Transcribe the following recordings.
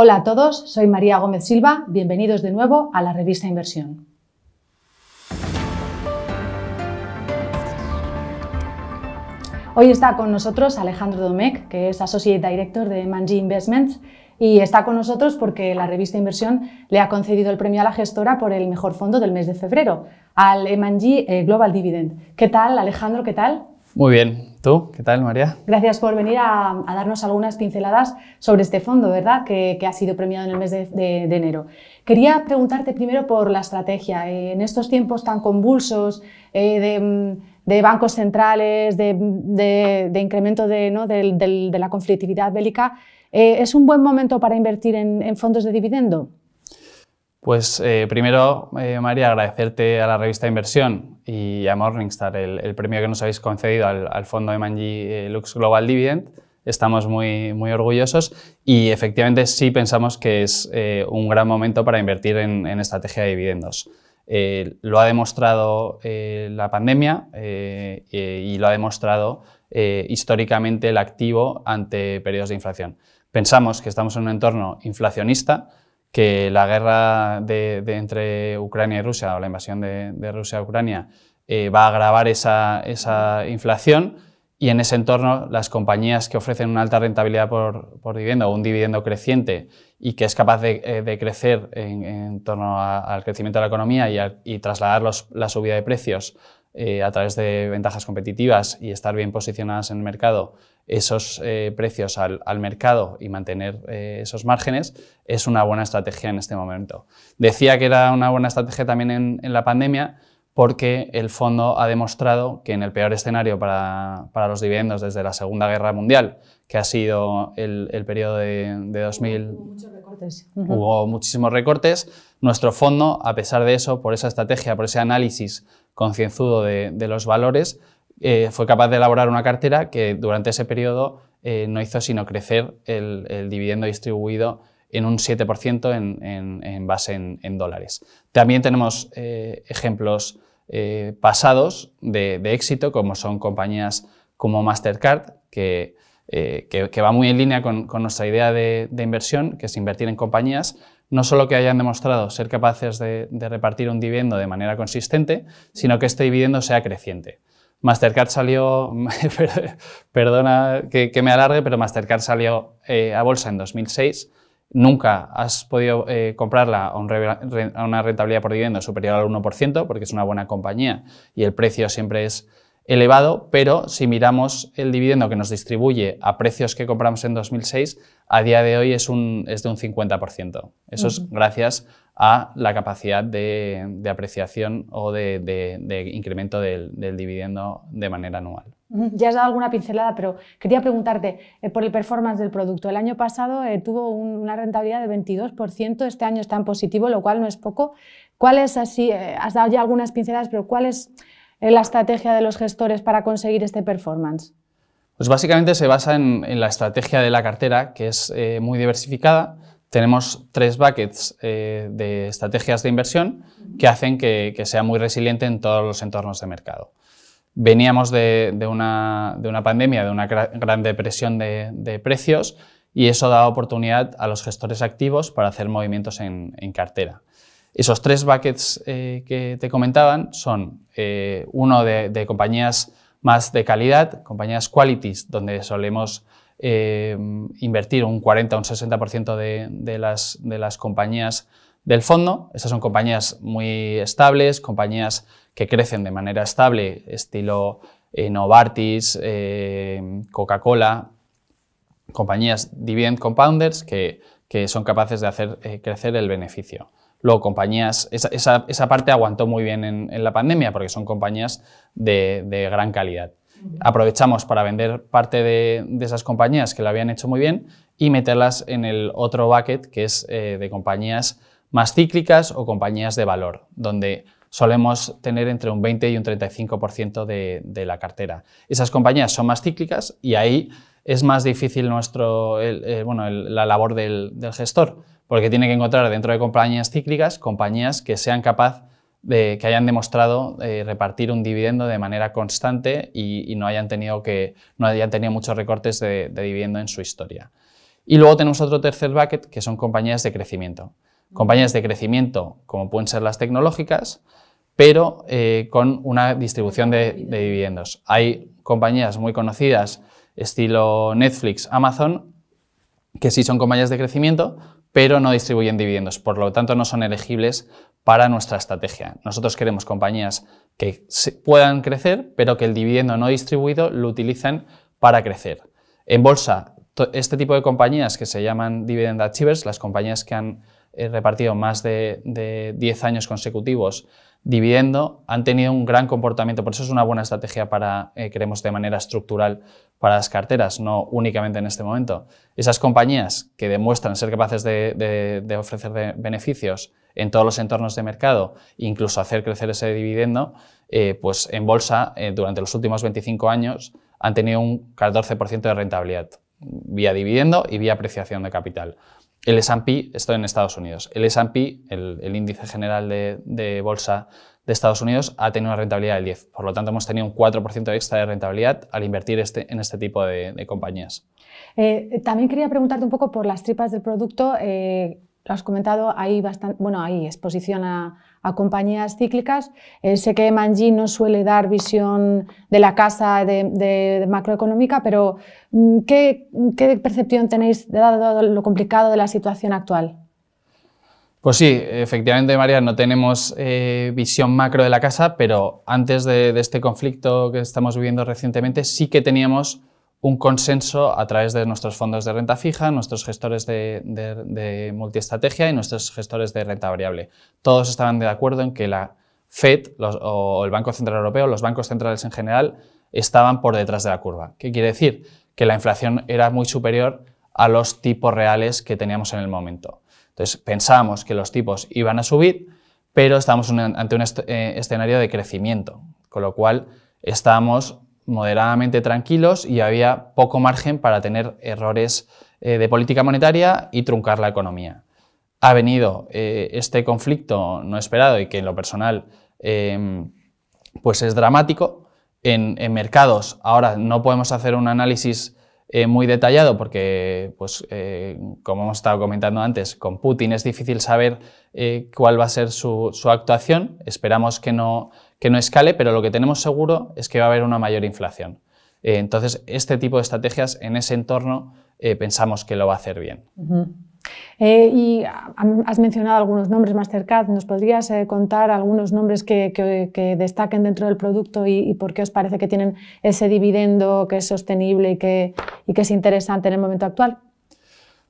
Hola a todos, soy María Gómez Silva, bienvenidos de nuevo a la revista Inversión. Hoy está con nosotros Alejandro Domecq, que es Associate Director de Manji Investments y está con nosotros porque la revista Inversión le ha concedido el premio a la gestora por el mejor fondo del mes de febrero, al M&G eh, Global Dividend. ¿Qué tal, Alejandro? ¿Qué tal? Muy bien. ¿Tú? ¿Qué tal, María? Gracias por venir a, darnos algunas pinceladas sobre este fondo, ¿verdad?, que, ha sido premiado en el mes de, enero. Quería preguntarte primero por la estrategia. Eh, en estos tiempos tan convulsos eh, de bancos centrales, de, incremento de, la conflictividad bélica. Eh, ¿Es un buen momento para invertir en, en fondos de dividendo? Pues eh, primero, eh, María, agradecerte a la revista Inversión y a Morningstar el, premio que nos habéis concedido al, fondo de Manji eh, Lux Global Dividend. Estamos muy, muy orgullosos y efectivamente sí pensamos que es un gran momento para invertir en, en estrategia de dividendos. lo ha demostrado la pandemia y lo ha demostrado históricamente el activo ante periodos de inflación. Pensamos que estamos en un entorno inflacionista que la guerra de, entre Ucrania y Rusia o la invasión de, Rusia a Ucrania eh, va a agravar esa, inflación y en ese entorno las compañías que ofrecen una alta rentabilidad por, por dividendo o un dividendo creciente y que es capaz de, eh, crecer en, torno al crecimiento de la economía y, trasladar los, la subida de precios eh, a través de ventajas competitivas y estar bien posicionadas en el mercado esos eh, precios al, mercado y mantener eh, esos márgenes es una buena estrategia en este momento. Decía que era una buena estrategia también en, la pandemia porque el fondo ha demostrado que en el peor escenario para, los dividendos desde la Segunda Guerra Mundial, que ha sido el, periodo de, 2000, hubo, hubo muchísimos recortes, nuestro fondo, a pesar de eso, por esa estrategia, por ese análisis concienzudo de, los valores, eh, fue capaz de elaborar una cartera que durante ese periodo eh, no hizo sino crecer el, dividendo distribuido en un 7% en, base en, dólares. También tenemos eh, ejemplos pasados de, éxito, como son compañías como Mastercard, que, va muy en línea con, nuestra idea de inversión, que es invertir en compañías no solo que hayan demostrado ser capaces de, repartir un dividendo de manera consistente, sino que este dividendo sea creciente. Mastercard salió, perdona que, me alargue, pero Mastercard salió eh, a bolsa en 2006. Nunca has podido eh, comprarla a una rentabilidad por dividendo superior al 1%, porque es una buena compañía y el precio siempre es elevado, pero si miramos el dividendo que nos distribuye a precios que compramos en 2006, a día de hoy es, de un 50%. Eso es gracias a la capacidad de, apreciación o de, incremento del, dividendo de manera anual. Ya has dado alguna pincelada, pero quería preguntarte eh, por el performance del producto. El año pasado eh, tuvo una rentabilidad de 22%, este año está en positivo, lo cual no es poco. ¿Cuáles así? Eh, has dado ya algunas pinceladas, pero ¿cuál ¿cuáles la estrategia de los gestores para conseguir este performance? Pues básicamente se basa en, la estrategia de la cartera, que es eh, muy diversificada. Tenemos tres buckets eh, de estrategias de inversión que hacen que, sea muy resiliente en todos los entornos de mercado. Veníamos de, una, pandemia, de una gran depresión de, precios, y eso da oportunidad a los gestores activos para hacer movimientos en, cartera. Esos tres buckets eh, que te comentaban son eh, uno de, compañías más de calidad, compañías qualities, donde solemos eh, invertir un 40 o un 60% de, las, compañías del fondo. Esas son compañías muy estables, compañías que crecen de manera estable, estilo Novartis, Coca-Cola, compañías dividend compounders que, son capaces de hacer crecer el beneficio. Luego, compañías, esa, parte aguantó muy bien en, la pandemia porque son compañías de, gran calidad. Aprovechamos para vender parte de, esas compañías que lo habían hecho muy bien y meterlas en el otro bucket que es eh, de compañías más cíclicas o compañías de valor, donde solemos tener entre un 20 y un 35% de la cartera. Esas compañías son más cíclicas y ahí es más difícil nuestro, eh, bueno, la labor del, gestor, porque tiene que encontrar dentro de compañías cíclicas compañías que sean capaces de que hayan demostrado eh, repartir un dividendo de manera constante y, no, hayan tenido que, no hayan tenido muchos recortes de, dividendo en su historia. Y luego tenemos otro tercer bucket, que son compañías de crecimiento. Compañías de crecimiento, como pueden ser las tecnológicas, pero eh, con una distribución de, de, dividendos. Hay compañías muy conocidas estilo Netflix, Amazon, que sí son compañías de crecimiento, pero no distribuyen dividendos, por lo tanto no son elegibles para nuestra estrategia. Nosotros queremos compañías que puedan crecer, pero que el dividendo no distribuido lo utilizan para crecer. En bolsa, este tipo de compañías que se llaman dividend achievers, las compañías que han repartido más de, 10 años consecutivos dividiendo, han tenido un gran comportamiento. Por eso es una buena estrategia para, creemos, eh, de manera estructural para las carteras, no únicamente en este momento. Esas compañías que demuestran ser capaces de, ofrecer beneficios en todos los entornos de mercado, incluso hacer crecer ese dividendo, eh, pues en bolsa eh, durante los últimos 25 años han tenido un 14% de rentabilidad, vía dividendo y vía apreciación de capital. El S&P, esto en Estados Unidos, el S&P, el, índice general de, bolsa de Estados Unidos, ha tenido una rentabilidad del 10. Por lo tanto, hemos tenido un 4% extra de rentabilidad al invertir este, en este tipo de, compañías. Eh, también quería preguntarte un poco por las tripas del producto. Eh, lo has comentado, hay, bastante, bueno, exposición a, compañías cíclicas. Eh, sé que Manji no suele dar visión de la casa de, macroeconómica, pero mm, ¿qué, percepción tenéis dado lo complicado de la situación actual? Pues sí, efectivamente, María, no tenemos eh, visión macro de la casa, pero antes de este conflicto que estamos viviendo recientemente, sí que teníamos un consenso a través de nuestros fondos de renta fija, nuestros gestores de, multiestrategia y nuestros gestores de renta variable. Todos estaban de acuerdo en que la FED o el Banco Central Europeo, los bancos centrales en general, estaban por detrás de la curva. ¿Qué quiere decir? Que la inflación era muy superior a los tipos reales que teníamos en el momento. Entonces pensábamos que los tipos iban a subir, pero estábamos ante un eh, escenario de crecimiento, con lo cual estábamos moderadamente tranquilos y había poco margen para tener errores eh, de política monetaria y truncar la economía. Ha venido eh, este conflicto no esperado y que en lo personal em, pues es dramático. En, mercados ahora no podemos hacer un análisis eh, muy detallado porque, pues, como hemos estado comentando antes, con Putin es difícil saber cuál va a ser su, actuación. Esperamos que no, que no escale, pero lo que tenemos seguro es que va a haber una mayor inflación. Eh, entonces, este tipo de estrategias en ese entorno eh, pensamos que lo va a hacer bien. Eh, y has mencionado algunos nombres, Mastercard. ¿Nos podrías contar algunos nombres que, destaquen dentro del producto y, por qué os parece que tienen ese dividendo que es sostenible y que, y que es interesante en el momento actual?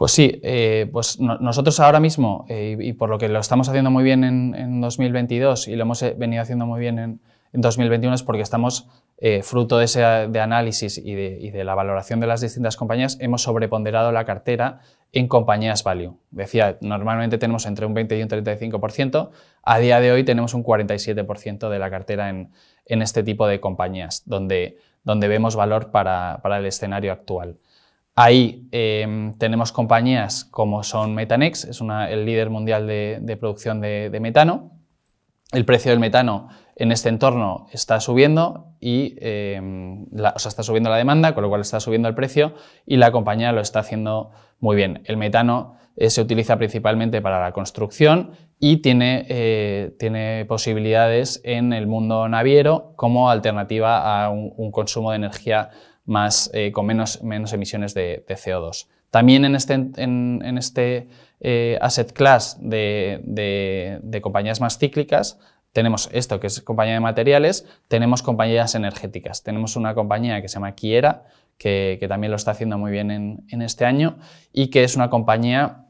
Pues sí, eh, pues nosotros ahora mismo, eh, y, por lo que lo estamos haciendo muy bien en, 2022 y lo hemos eh, venido haciendo muy bien en, 2021 es porque estamos, fruto de ese análisis y de, la valoración de las distintas compañías, hemos sobreponderado la cartera en compañías value. Decía, normalmente tenemos entre un 20 y un 35%, a día de hoy tenemos un 47% de la cartera en, este tipo de compañías, donde, vemos valor para el escenario actual. Ahí em, tenemos compañías como son Metanex, es el líder mundial de, producción de, metano. El precio del metano en este entorno está subiendo y em, o sea, está subiendo la demanda, con lo cual está subiendo el precio y la compañía lo está haciendo muy bien. El metano eh, se utiliza principalmente para la construcción y eh, tiene, posibilidades en el mundo naviero como alternativa a un consumo de energía eh, con menos, emisiones de, CO2. También en este, este eh, asset class de, compañías más cíclicas tenemos esto que es compañía de materiales, tenemos compañías energéticas, tenemos una compañía que se llama Kiera, que, también lo está haciendo muy bien en, este año y que es una compañía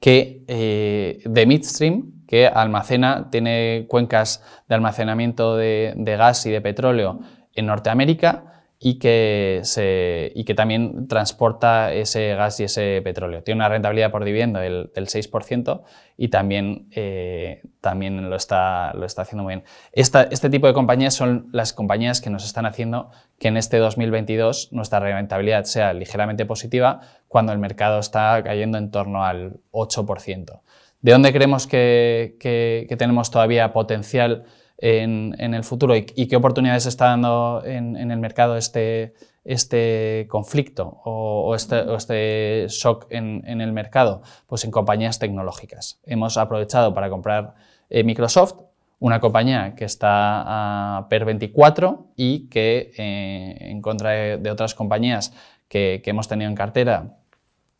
eh, de midstream que almacena, tiene cuencas de almacenamiento de, de gas y de petróleo en Norteamérica, y que, se, y que también transporta ese gas y ese petróleo. Tiene una rentabilidad por dividendo del, 6% y también, eh, también lo, está, lo está haciendo muy bien. este tipo de compañías son las compañías que nos están haciendo que en este 2022 nuestra rentabilidad sea ligeramente positiva cuando el mercado está cayendo en torno al 8%. ¿De dónde creemos que tenemos todavía potencial? en, el futuro y, qué oportunidades está dando en, el mercado este, este conflicto o, este, este, shock en, el mercado? Pues en compañías tecnológicas. Hemos aprovechado para comprar eh, Microsoft, una compañía que está a PER 24 y que eh, en contra de, otras compañías que hemos tenido en cartera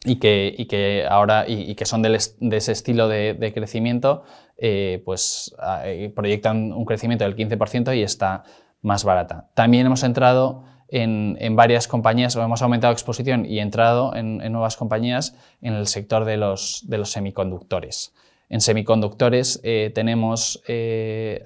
y que, y que ahora y, que son de ese estilo de, crecimiento, eh, pues ah, eh, proyectan un crecimiento del 15% y está más barata. También hemos entrado en, varias compañías, o hemos aumentado exposición y entrado en, nuevas compañías en el sector de los, semiconductores. En semiconductores eh, tenemos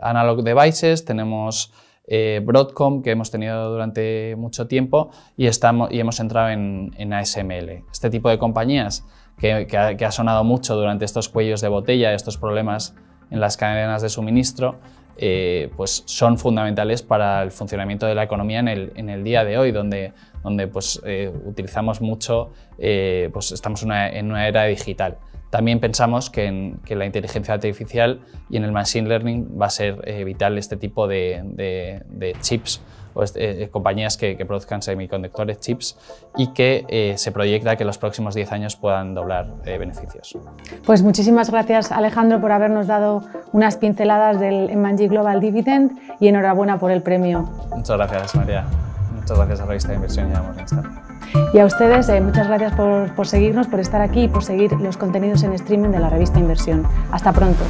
analog devices, tenemos eh, Broadcom que hemos tenido durante mucho tiempo y, estamos, y hemos entrado en, ASML. Este tipo de compañías que, ha, sonado mucho durante estos cuellos de botella, estos problemas en las cadenas de suministro, eh, pues son fundamentales para el funcionamiento de la economía en el, día de hoy, donde, donde pues, eh, utilizamos mucho, pues estamos en una era digital. También pensamos que en la inteligencia artificial y en el machine learning va a ser eh, vital este tipo de, chips o este, eh, eh, compañías que, produzcan semiconductores, chips, y que se proyecta que en los próximos 10 años puedan doblar beneficios. Pues muchísimas gracias Alejandro por habernos dado unas pinceladas del M&G Global Dividend y enhorabuena por el premio. Muchas gracias María. Muchas gracias a la revista de inversión y a y a ustedes, eh, muchas gracias por, por seguirnos, por estar aquí y por seguir los contenidos en streaming de la revista Inversión. Hasta pronto.